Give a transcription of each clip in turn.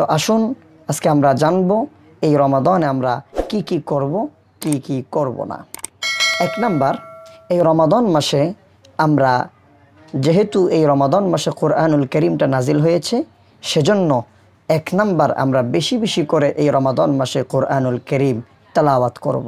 তো আসুন আজকে আমরা জানব এই রমাদনে আমরা কি কি করব কি কি করব না এক নাম্বার এই রমাদন মাসে আমরা যেহেতু এই রমাদন মাসে কোরআনুল করিমটা নাজিল হয়েছে সেজন্য এক নাম্বার আমরা বেশি বেশি করে এই রমাদন মাসে কোরআনুল করিম তালাওয়াত করব।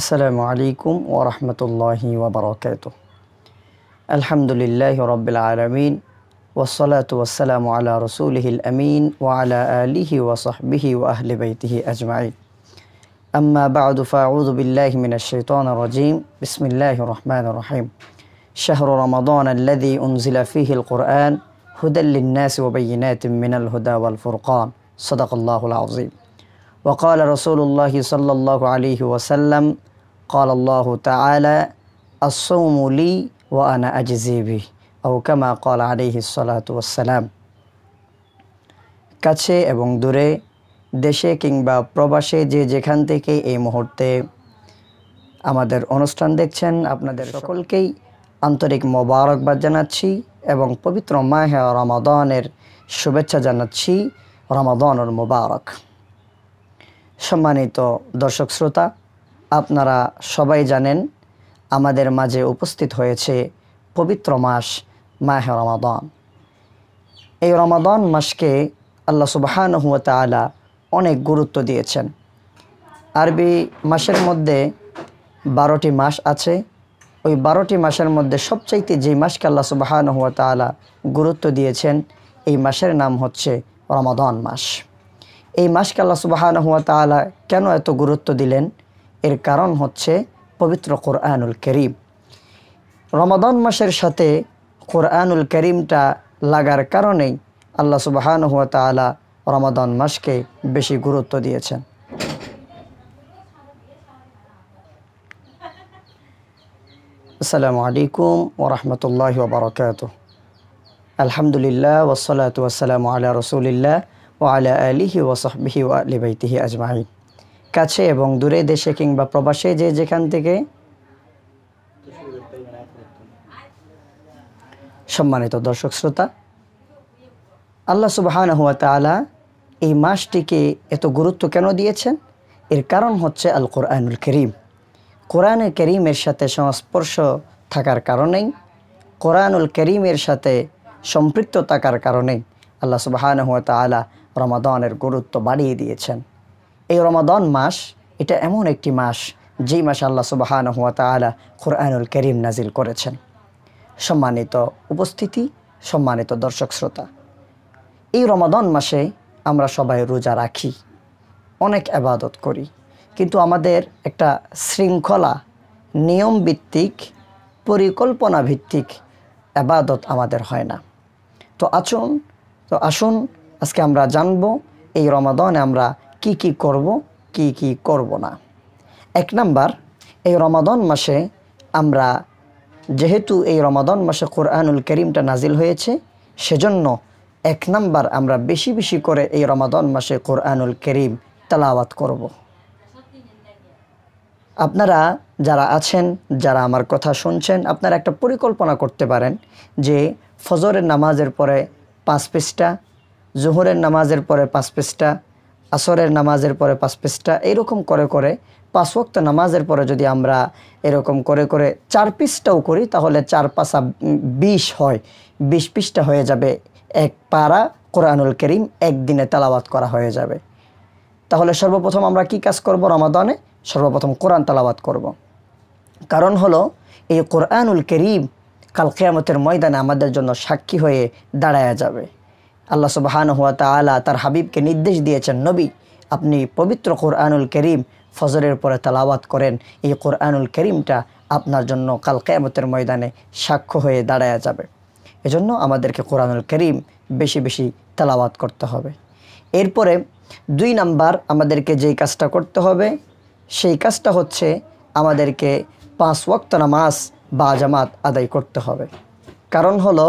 আসসালামু আলাইকুম ওরহমতুল্লাহি ওবরাকাত আলহামদুলিল্লাহ রবিল আলমিন ওসলাত ওসালাম আলা রসুলহিল আমিন ওয়ালা আলিহি ওসহবিহি ওয়াহলে বৈতিহি আজমাইন আম্মা বাদু ফাউদ বিল্লাহ মিন শৈতন রজিম বিসমিল্লাহ রহমান রহিম شهر رمضان الذي أنزل فيه القرآن هدى للناس وبينات من الهدى والفرقان صدق الله العظيم وقال رسول الله صلى الله عليه وسلم قال الله تعالى الصوم لي وأنا أجزي به أو كما قال عليه الصلاة والسلام কাছে এবং দূরে দেশে কিংবা প্রবাসে যে যেখান থেকে এই মুহূর্তে আমাদের অনুষ্ঠান দেখছেন আপনাদের সকলকেই আন্তরিক মোবারকবাদ জানাচ্ছি এবং পবিত্র মাহে রমাদানের শুভেচ্ছা জানাচ্ছি রমাদনুর মোবারক সম্মানিত দর্শক শ্রোতা আপনারা সবাই জানেন আমাদের মাঝে উপস্থিত হয়েছে পবিত্র মাস মাহ রমাদন এই রমাদন মাসকে আল্লাহ সুবাহান হুয়া তালা অনেক গুরুত্ব দিয়েছেন আরবি মাসের মধ্যে বারোটি মাস আছে ওই বারোটি মাসের মধ্যে সবচাইতে যেই মাসকে আল্লাহ সুবাহান হুয়া তালা গুরুত্ব দিয়েছেন এই মাসের নাম হচ্ছে রমাদন মাস এই মাসকে আল্লাহ সুবাহান হুয়া তালা কেন এত গুরুত্ব দিলেন এর কারণ হচ্ছে পবিত্র কোরআনুল করিম রমাদান মাসের সাথে কোরআনুল করিমটা লাগার কারণেই আল্লা সুবাহান হুয়া তালা রমাদান মাসকে বেশি গুরুত্ব দিয়েছেন আসসালামু আলাইকুম ওরহমতুল্লাহ বারকাত আলহামদুলিল্লাহ ওসলাত ওসালাম আল্লাহ রসুলিল্লাহ ও আল্লাহ আলিহি ওসহবিহি ওয়ালিবাইতিহি আজমাইন কাছে এবং দূরে দেশে কিংবা প্রবাসে যে যেখান থেকে সম্মানিত দর্শক শ্রোতা আল্লাহ সুবাহান হুয়া তালা এই মাসটিকে এত গুরুত্ব কেন দিয়েছেন এর কারণ হচ্ছে আল কোরআনুল করিম কোরআনে করিমের সাথে সংস্পর্শ থাকার কারণেই কোরআনুল করিমের সাথে সম্পৃক্ত থাকার কারণেই আল্লাহ সুবাহান হুয়া তালা রমাদানের গুরুত্ব বাড়িয়ে দিয়েছেন এই রমাদন মাস এটা এমন একটি মাস যেই মাসে আল্লাহ সুবাহান হুয়া তালা কোরআনুল করিম নাজিল করেছেন সম্মানিত উপস্থিতি সম্মানিত দর্শক শ্রোতা এই রমাদন মাসে আমরা সবাই রোজা রাখি অনেক আবাদত করি কিন্তু আমাদের একটা শৃঙ্খলা ভিত্তিক পরিকল্পনা ভিত্তিক আবাদত আমাদের হয় না তো আসুন তো আসুন আজকে আমরা জানব এই রমাদনে আমরা কি কি করব কি কি করব না এক নাম্বার এই রমাদন মাসে আমরা যেহেতু এই রমাদন মাসে কোরআনুল করিমটা নাজিল হয়েছে সেজন্য এক নাম্বার আমরা বেশি বেশি করে এই রমাদন মাসে কোরআনুল করিম তালাওয়াত করব। আপনারা যারা আছেন যারা আমার কথা শুনছেন আপনারা একটা পরিকল্পনা করতে পারেন যে ফজরের নামাজের পরে পাঁচ পেজটা জোহরের নামাজের পরে পাঁচ পেজটা আসরের নামাজের পরে পাঁচ পিসটা এরকম করে করে পাঁচ ওক্ত নামাজের পরে যদি আমরা এরকম করে করে চার পিসটাও করি তাহলে চার পাঁচা বিশ হয় বিশ পিসটা হয়ে যাবে এক পাড়া কোরআনুল করিম একদিনে তালাবাত করা হয়ে যাবে তাহলে সর্বপ্রথম আমরা কি কাজ করব রমাদানে সর্বপ্রথম কোরআন তালাবাত করব। কারণ হলো এই কোরআনুল করিম কাল কেয়ামতের ময়দানে আমাদের জন্য সাক্ষী হয়ে দাঁড়ায়া যাবে আল্লাহ সুবাহান হুয়া তালা তার হাবিবকে নির্দেশ দিয়েছেন নবী আপনি পবিত্র কোরআনুল করিম ফজরের পরে তালাবাত করেন এই কোরআনুল করিমটা আপনার জন্য কাল কেয়ামতের ময়দানে সাক্ষ্য হয়ে দাঁড়ায়া যাবে এজন্য আমাদেরকে কোরআনুল করিম বেশি বেশি তালাবাত করতে হবে এরপরে দুই নাম্বার আমাদেরকে যেই কাজটা করতে হবে সেই কাজটা হচ্ছে আমাদেরকে পাঁচ ওয়াক্ত নামাজ বা জামাত আদায় করতে হবে কারণ হলো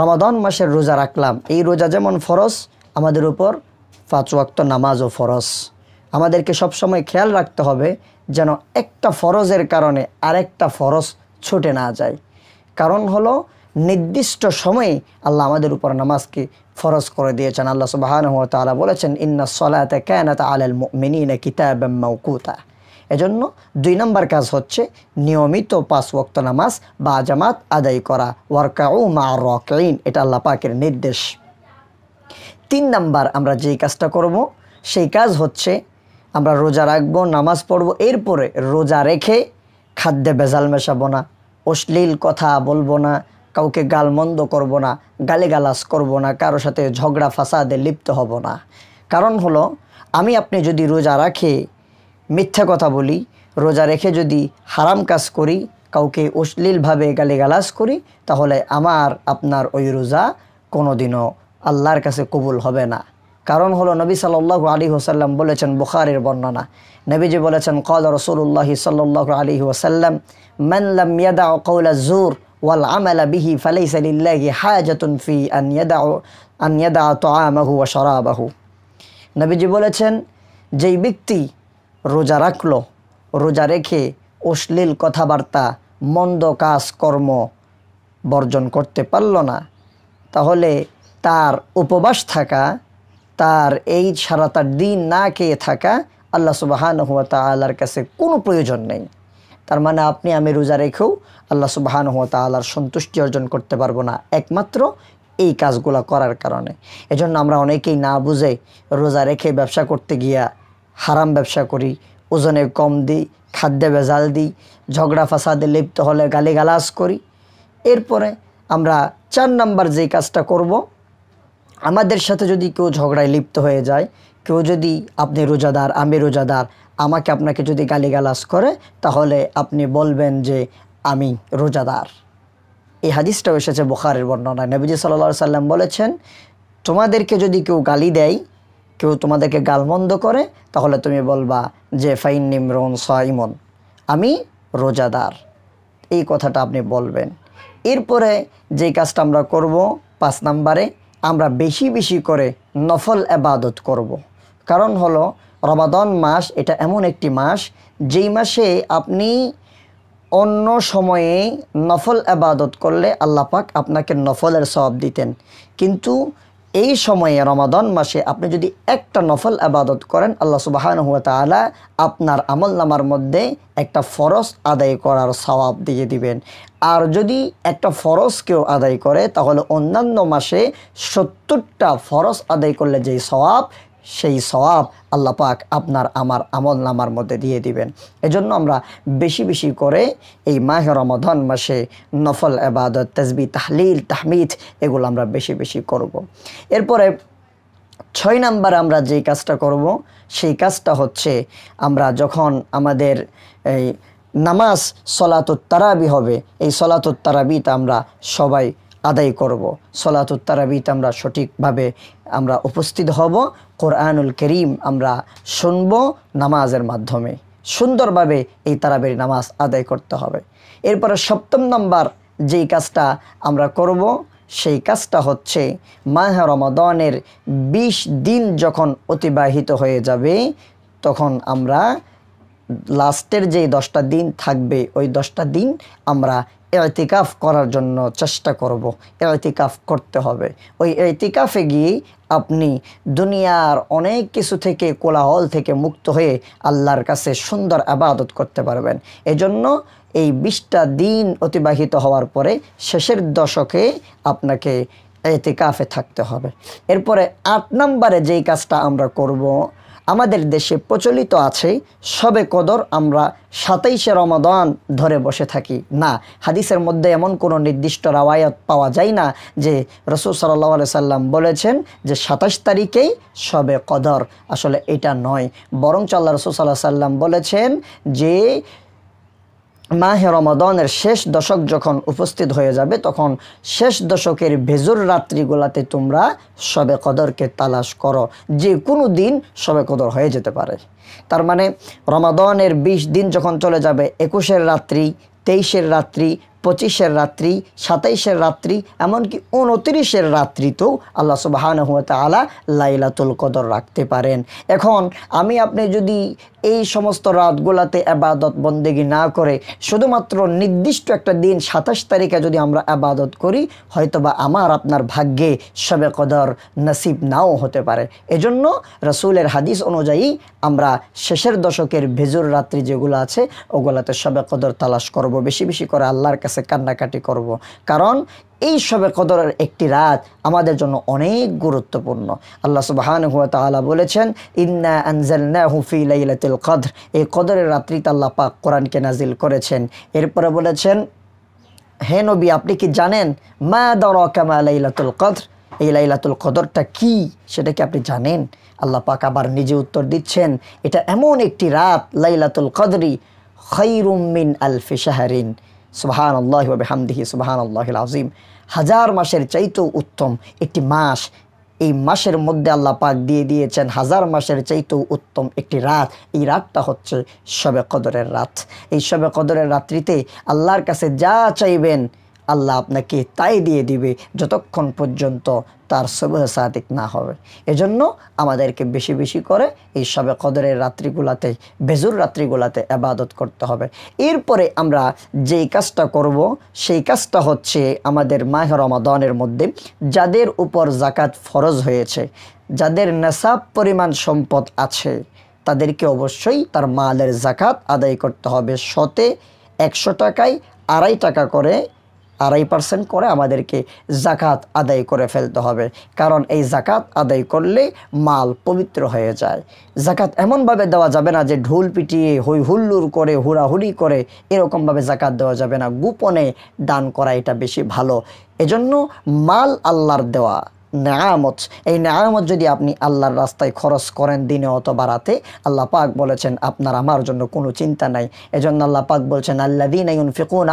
রমাদান মাসের রোজা রাখলাম এই রোজা যেমন ফরজ আমাদের উপর ফাঁচুয়াক্ত ওয়াক্ত নামাজও ফরজ আমাদেরকে সবসময় খেয়াল রাখতে হবে যেন একটা ফরজের কারণে আরেকটা ফরজ ছুটে না যায় কারণ হলো নির্দিষ্ট সময়ে আল্লাহ আমাদের উপর নামাজকে ফরজ করে দিয়েছেন আল্লাহ সুবাহান তালা বলেছেন ইন্না সলাতে তা আলেল মিনী কিতাব মৌকুতা এজন্য দুই নম্বর কাজ হচ্ছে নিয়মিত পাঁচ ওয়াক্ত নামাজ বা জামাত আদায় করা ওয়ার্কাউ মা রকলিন এটা আল্লাহ পাকের নির্দেশ তিন নাম্বার আমরা যেই কাজটা করব সেই কাজ হচ্ছে আমরা রোজা রাখব নামাজ পড়ব এরপরে রোজা রেখে খাদ্যে ভেজাল মেশাবো না অশ্লীল কথা বলবো না কাউকে গালমন্দ করব না গালিগালাস করব না কারো সাথে ঝগড়া ফাসাদে লিপ্ত হব না কারণ হলো আমি আপনি যদি রোজা রাখে মিথ্যা কথা বলি রোজা রেখে যদি হারাম কাজ করি কাউকে অশ্লীলভাবে গালিগালাজ করি তাহলে আমার আপনার ওই রোজা কোনোদিনও আল্লাহর কাছে কবুল হবে না কারণ হলো নবী সাল্লাহ আলী হোসাল্লাম বলেছেন বুখারের বর্ণনা নবীজি বলেছেন কল রসুল্লাহি সাল্লাহ আলী ওসাল্লাম মানলাম ইয়াদা কৌলা জোর ওয়াল আমলা বিহি ফালাইসা লিল্লাহি হায়াজাতুন ফি আন ইয়াদা আন ইয়াদা আহু ও সরাবাহু নবীজি বলেছেন যেই ব্যক্তি রোজা রাখল রোজা রেখে অশ্লীল কথাবার্তা মন্দ কাজকর্ম বর্জন করতে পারল না তাহলে তার উপবাস থাকা তার এই তার দিন না খেয়ে থাকা আল্লাহ সুবাহান হুয়া তাল্লার কাছে কোনো প্রয়োজন নেই তার মানে আপনি আমি রোজা রেখেও আল্লাহ সুবাহান হুয়া তাল্লার সন্তুষ্টি অর্জন করতে পারবো না একমাত্র এই কাজগুলো করার কারণে এজন্য আমরা অনেকেই না বুঝে রোজা রেখে ব্যবসা করতে গিয়া হারাম ব্যবসা করি ওজনে কম দিই খাদ্যে ভেজাল দিই ঝগড়া ফাসাদে লিপ্ত হলে গালিগালাস করি এরপরে আমরা চার নাম্বার যে কাজটা করব আমাদের সাথে যদি কেউ ঝগড়ায় লিপ্ত হয়ে যায় কেউ যদি আপনি রোজাদার আমি রোজাদার আমাকে আপনাকে যদি গালিগালাস করে তাহলে আপনি বলবেন যে আমি রোজাদার এই হাদিসটাও এসেছে বোখারের বর্ণনায় নবীজি সাল্লা সাল্লাম বলেছেন তোমাদেরকে যদি কেউ গালি দেয় কেউ তোমাদেরকে গালমন্দ করে তাহলে তুমি বলবা যে ফাইন নিমরন সাইমন আমি রোজাদার এই কথাটা আপনি বলবেন এরপরে যে কাজটা আমরা করব পাঁচ নাম্বারে আমরা বেশি বেশি করে নফল আবাদত করব। কারণ হলো রমাদন মাস এটা এমন একটি মাস যেই মাসে আপনি অন্য সময়ে নফল আবাদত করলে আল্লাপাক আপনাকে নফলের সব দিতেন কিন্তু এই সময়ে রমাদন মাসে আপনি যদি একটা নফল আবাদত করেন আল্লাহ সুবাহান হুয়া তালা আপনার আমল নামার মধ্যে একটা ফরজ আদায় করার সওয়াব দিয়ে দিবেন আর যদি একটা ফরজ কেউ আদায় করে তাহলে অন্যান্য মাসে সত্তরটা ফরজ আদায় করলে যেই সওয়াব সেই সওয়াব আল্লাহ পাক আপনার আমার আমল নামার মধ্যে দিয়ে দিবেন এজন্য আমরা বেশি বেশি করে এই মাহ রমাধন মাসে নফল আবাদত তসবি তাহলিল তাহমিদ এগুলো আমরা বেশি বেশি করব। এরপরে ছয় নাম্বার আমরা যেই কাজটা করব সেই কাজটা হচ্ছে আমরা যখন আমাদের এই নামাজ সলাতোত্তারাবি হবে এই সলাতোত্তারাবিটা আমরা সবাই আদায় করব। সলাত উত্তারাবিত আমরা সঠিকভাবে আমরা উপস্থিত হব কোরআনুল করিম আমরা শুনব নামাজের মাধ্যমে সুন্দরভাবে এই তারাবির নামাজ আদায় করতে হবে এরপরে সপ্তম নম্বর যেই কাজটা আমরা করব সেই কাজটা হচ্ছে মাহ রমাদনের ২০ দিন যখন অতিবাহিত হয়ে যাবে তখন আমরা লাস্টের যে দশটা দিন থাকবে ওই দশটা দিন আমরা এতিকাফ করার জন্য চেষ্টা করব এতিকাফ করতে হবে ওই এতিকাফে গিয়ে আপনি দুনিয়ার অনেক কিছু থেকে কোলাহল থেকে মুক্ত হয়ে আল্লাহর কাছে সুন্দর আবাদত করতে পারবেন এজন্য এই বিশটা দিন অতিবাহিত হওয়ার পরে শেষের দশকে আপনাকে এতিকাফে থাকতে হবে এরপরে আট নম্বরে যেই কাজটা আমরা করব আমাদের দেশে প্রচলিত আছে সবে কদর আমরা সাতাইশে রমাদান ধরে বসে থাকি না হাদিসের মধ্যে এমন কোনো নির্দিষ্ট রাওয়ায়ত পাওয়া যায় না যে রসুল সাল্লাহ সাল্লাম বলেছেন যে সাতাশ তারিখেই সবে কদর আসলে এটা নয় বরং চাল্লা রসুল সাল্লাহ সাল্লাম বলেছেন যে মাহে রমাদানের শেষ দশক যখন উপস্থিত হয়ে যাবে তখন শেষ দশকের ভেজুর রাত্রিগুলাতে তোমরা সবে কদরকে তালাশ করো যে কোনো দিন সবে কদর হয়ে যেতে পারে তার মানে রমাদনের ২০ দিন যখন চলে যাবে একুশের রাত্রি তেইশের রাত্রি পঁচিশের রাত্রি সাতাইশের রাত্রি এমনকি উনত্রিশের রাত্রিতেও আল্লাহ সুবাহানহুয়া তালা লাইলাতুল কদর রাখতে পারেন এখন আমি আপনি যদি এই সমস্ত রাতগুলাতে আবাদত বন্দেগি না করে শুধুমাত্র নির্দিষ্ট একটা দিন সাতাশ তারিখে যদি আমরা আবাদত করি হয়তোবা আমার আপনার ভাগ্যে সবে কদর নসিব নাও হতে পারে এজন্য রসুলের হাদিস অনুযায়ী আমরা শেষের দশকের ভেজুর রাত্রি যেগুলো আছে ওগুলাতে সবে কদর তালাশ করব বেশি বেশি করে আল্লাহর কাছে কাছে কান্নাকাটি করব। কারণ এই সবে কদরের একটি রাত আমাদের জন্য অনেক গুরুত্বপূর্ণ আল্লাহ সুবাহান হুয়া তাহলা বলেছেন ইন্না না হুফি লাইলাতুল কদর এই কদরের রাত্রি তাল্লা পাক কোরআনকে নাজিল করেছেন এরপরে বলেছেন হে নবী আপনি কি জানেন মা দর কামা লাইলাতুল কদর এই লাইলাতুল কদরটা কি সেটা কি আপনি জানেন আল্লাহ পাক আবার নিজে উত্তর দিচ্ছেন এটা এমন একটি রাত লাইলাতুল কদরি খৈরুমিন আলফি শাহরিন সুবাহান আল্লাহ হামদিহি সুবাহান আল্লাহ আজিম হাজার মাসের চাইতেও উত্তম একটি মাস এই মাসের মধ্যে আল্লাহ পাক দিয়ে দিয়েছেন হাজার মাসের চাইতেও উত্তম একটি রাত এই রাতটা হচ্ছে শবে কদরের রাত এই শবে কদরের রাত্রিতে আল্লাহর কাছে যা চাইবেন আল্লাহ আপনাকে তাই দিয়ে দিবে যতক্ষণ পর্যন্ত তার সবুহ সাদিক না হবে এজন্য আমাদেরকে বেশি বেশি করে এই সবে কদরের রাত্রিগুলাতে বেজুর রাত্রিগুলাতে আবাদত করতে হবে এরপরে আমরা যেই কাজটা করব সেই কাজটা হচ্ছে আমাদের মাহ রমাদনের মধ্যে যাদের উপর জাকাত ফরজ হয়েছে যাদের নেশাব পরিমাণ সম্পদ আছে তাদেরকে অবশ্যই তার মালের জাকাত আদায় করতে হবে শতে একশো টাকায় আড়াই টাকা করে আড়াই পার্সেন্ট করে আমাদেরকে জাকাত আদায় করে ফেলতে হবে কারণ এই জাকাত আদায় করলে মাল পবিত্র হয়ে যায় জাকাত এমনভাবে দেওয়া যাবে না যে ঢোল পিটিয়ে হই হুল্লুর করে হুড়াহুড়ি করে এরকমভাবে জাকাত দেওয়া যাবে না গোপনে দান করা এটা বেশি ভালো এজন্য মাল আল্লাহর দেওয়া নামত এই নামত যদি আপনি আল্লাহর রাস্তায় খরচ করেন দিনে অথবা রাতে আল্লাহ পাক বলেছেন আপনার আমার জন্য কোনো চিন্তা নাই এজন্য আল্লাহ পাক বলছেন আল্লাহ দিন ফিকুন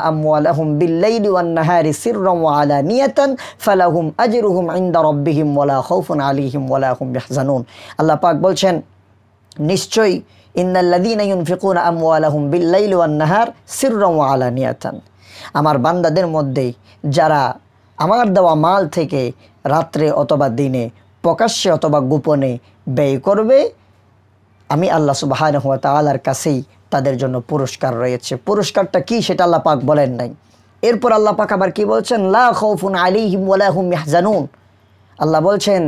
আহম বিল্লাহারি সিরম আলা নিয়তন ফালাহুম আজরুহুম ইন্দা রব্বিহিম ওলা হৌফুন আলিহিম ওলা হুম জানুন আল্লাহ পাক বলছেন নিশ্চয়ই ইন্নাল্লাদিন ইউনফিকুন আমওয়ালাহুম বিল্লাইল ওয়ান নাহার সিররম আলা নিয়াতান আমার বান্দাদের মধ্যেই যারা আমার দেওয়া মাল থেকে রাত্রে অথবা দিনে প্রকাশ্যে অথবা গোপনে ব্যয় করবে আমি আল্লাহ সুবাহান হাত তালার কাছেই তাদের জন্য পুরস্কার রয়েছে পুরস্কারটা কি সেটা আল্লাহ পাক বলেন নাই এরপর আল্লাহ পাক আবার কি বলছেন লা খৌফুন আলিহিম ওলাহুম মেহজানুন আল্লাহ বলছেন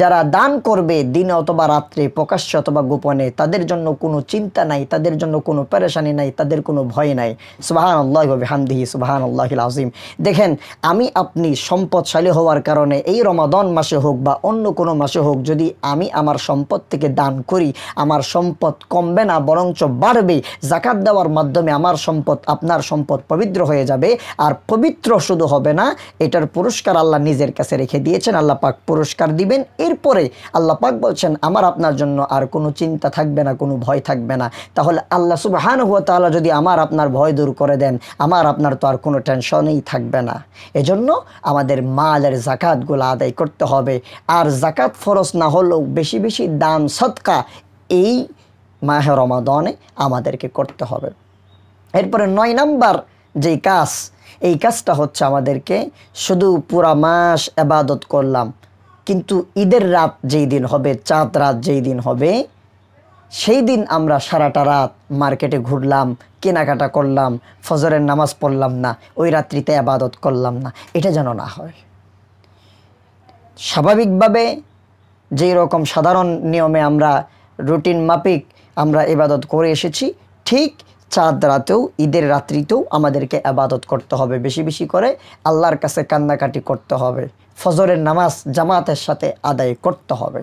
যারা দান করবে দিনে অথবা রাত্রে প্রকাশ্যে অথবা গোপনে তাদের জন্য কোনো চিন্তা নাই তাদের জন্য কোনো পরেশানি নাই তাদের কোনো ভয় নাই সুবাহান আল্লাহ হামদিহি সুবাহান আল্লাহ আজিম দেখেন আমি আপনি সম্পদশালী হওয়ার কারণে এই রমাদন মাসে হোক বা অন্য কোনো মাসে হোক যদি আমি আমার সম্পদ থেকে দান করি আমার সম্পদ কমবে না বরঞ্চ বাড়বে জাকাত দেওয়ার মাধ্যমে আমার সম্পদ আপনার সম্পদ পবিত্র হয়ে যাবে আর পবিত্র শুধু হবে না এটার পুরস্কার আল্লাহ নিজের কাছে রেখে দিয়েছেন আল্লাহ পাক পুরস্কার দিবেন এরপরে আল্লাহ পাক বলছেন আমার আপনার জন্য আর কোনো চিন্তা থাকবে না কোনো ভয় থাকবে না তাহলে আল্লাহ সুবহান হুয়া তাহলে যদি আমার আপনার ভয় দূর করে দেন আমার আপনার তো আর কোনো টেনশনই থাকবে না এজন্য আমাদের মালের জাকাতগুলো আদায় করতে হবে আর জাকাত ফরজ না হলেও বেশি বেশি দান সৎকা এই মাহ রমাদনে আমাদেরকে করতে হবে এরপরে নয় নাম্বার যেই কাজ এই কাজটা হচ্ছে আমাদেরকে শুধু পুরা মাস আবাদত করলাম কিন্তু ঈদের রাত যেই দিন হবে চাঁদ রাত যেই দিন হবে সেই দিন আমরা সারাটা রাত মার্কেটে ঘুরলাম কেনাকাটা করলাম ফজরের নামাজ পড়লাম না ওই রাত্রিতে আবাদত করলাম না এটা যেন না হয় স্বাভাবিকভাবে যেই রকম সাধারণ নিয়মে আমরা রুটিন মাপিক আমরা ইবাদত করে এসেছি ঠিক চাঁদ রাতেও ঈদের রাত্রিতেও আমাদেরকে আবাদত করতে হবে বেশি বেশি করে আল্লাহর কাছে কান্নাকাটি করতে হবে ফজরের নামাজ জামাতের সাথে আদায় করতে হবে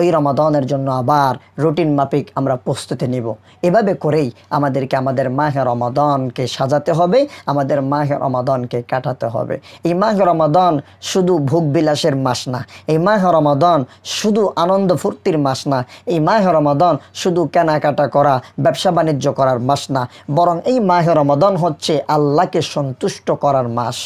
ওই রমাদনের জন্য আবার রুটিন মাফিক আমরা প্রস্তুতি নিব এভাবে করেই আমাদেরকে আমাদের মাহে রমাদনকে সাজাতে হবে আমাদের মাহে রমাদনকে কাটাতে হবে এই মাহ রমাদন শুধু ভোগবিলাসের মাস না এই মাহে রমাদন শুধু আনন্দ ফুর্তির মাস না এই মাহে রমাদন শুধু কেনাকাটা করা ব্যবসা বাণিজ্য করার মাস না বরং এই মাহ রমাদন হচ্ছে আল্লাহকে সন্তুষ্ট করার মাস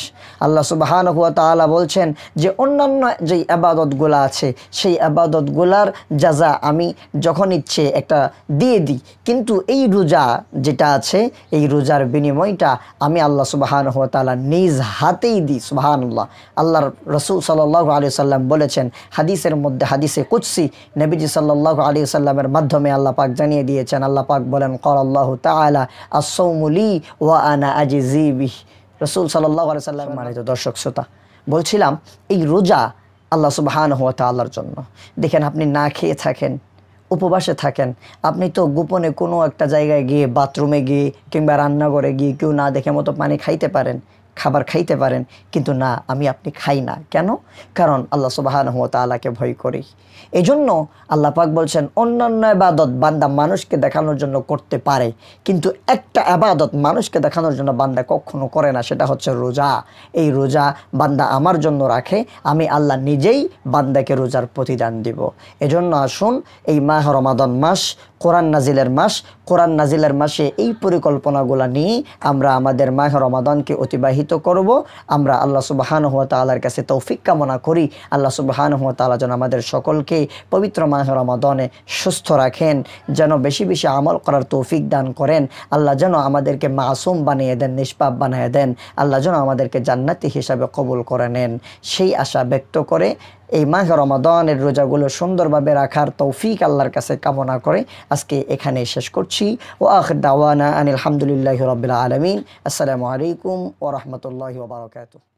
আল্লাহ সুবাহান হুয়া তালা বলছেন যে অন্যান্য যেই আবাদতগুলো আছে সেই আবাদতগুলো আল্লাহর যাজা আমি যখন ইচ্ছে একটা দিয়ে দিই কিন্তু এই রোজা যেটা আছে এই রোজার বিনিময়টা আমি আল্লাহ সুবাহান হওয়া নিজ হাতেই দিই সুবাহান আল্লাহ আল্লাহর রসুল সাল্লাহ আলি সাল্লাম বলেছেন হাদিসের মধ্যে হাদিসে কুৎসি নবীজি সাল্লাহ আলি সাল্লামের মাধ্যমে আল্লাহ পাক জানিয়ে দিয়েছেন আল্লাহ পাক বলেন কর আল্লাহ তালা আসৌমুলি ও আনা আজি জিবি রসুল সাল্লাহ আলি সাল্লাম মানে দর্শক শ্রোতা বলছিলাম এই রোজা আল্লাহ সুবাহান তা আল্লাহর জন্য দেখেন আপনি না খেয়ে থাকেন উপবাসে থাকেন আপনি তো গোপনে কোনো একটা জায়গায় গিয়ে বাথরুমে গিয়ে কিংবা রান্নাঘরে গিয়ে কেউ না দেখে মতো পানি খাইতে পারেন খাবার খাইতে পারেন কিন্তু না আমি আপনি খাই না কেন কারণ আল্লাহ সুবাহান হুয়া তালাকে ভয় করি এই জন্য আল্লাহ পাক বলছেন অন্যান্য আবাদত বান্দা মানুষকে দেখানোর জন্য করতে পারে কিন্তু একটা আবাদত মানুষকে দেখানোর জন্য বান্দা কখনো করে না সেটা হচ্ছে রোজা এই রোজা বান্দা আমার জন্য রাখে আমি আল্লাহ নিজেই বান্দাকে রোজার প্রতিদান দিব এজন্য আসুন এই মাহ রমাদন মাস কোরআন নাজিলের মাস কোরআন নাজিলের মাসে এই পরিকল্পনাগুলো নিয়ে আমরা আমাদের মাহ রমাদানকে অতিবাহিত করব আমরা আল্লাহ সুবাহান হুয়া তালার কাছে তৌফিক কামনা করি আল্লাহ সুবাহান হুয়া তালা যেন আমাদের সকলকে পবিত্র মাহ রমাদনে সুস্থ রাখেন যেন বেশি বেশি আমল করার তৌফিক দান করেন আল্লাহ যেন আমাদেরকে মাসুম বানিয়ে দেন নিষ্পাপ বানিয়ে দেন আল্লাহ যেন আমাদেরকে জান্নাতি হিসাবে কবুল করে নেন সেই আশা ব্যক্ত করে এই মাঘ রমাদনের রোজাগুলো সুন্দরভাবে রাখার তৌফিক আল্লাহর কাছে কামনা করে আজকে এখানে শেষ করছি ও আখ দাওয়ানা আনিল হামদুলিল্লাহ আলমিন আসসালামু আলাইকুম ও রহমতুল্লাহ বারকাত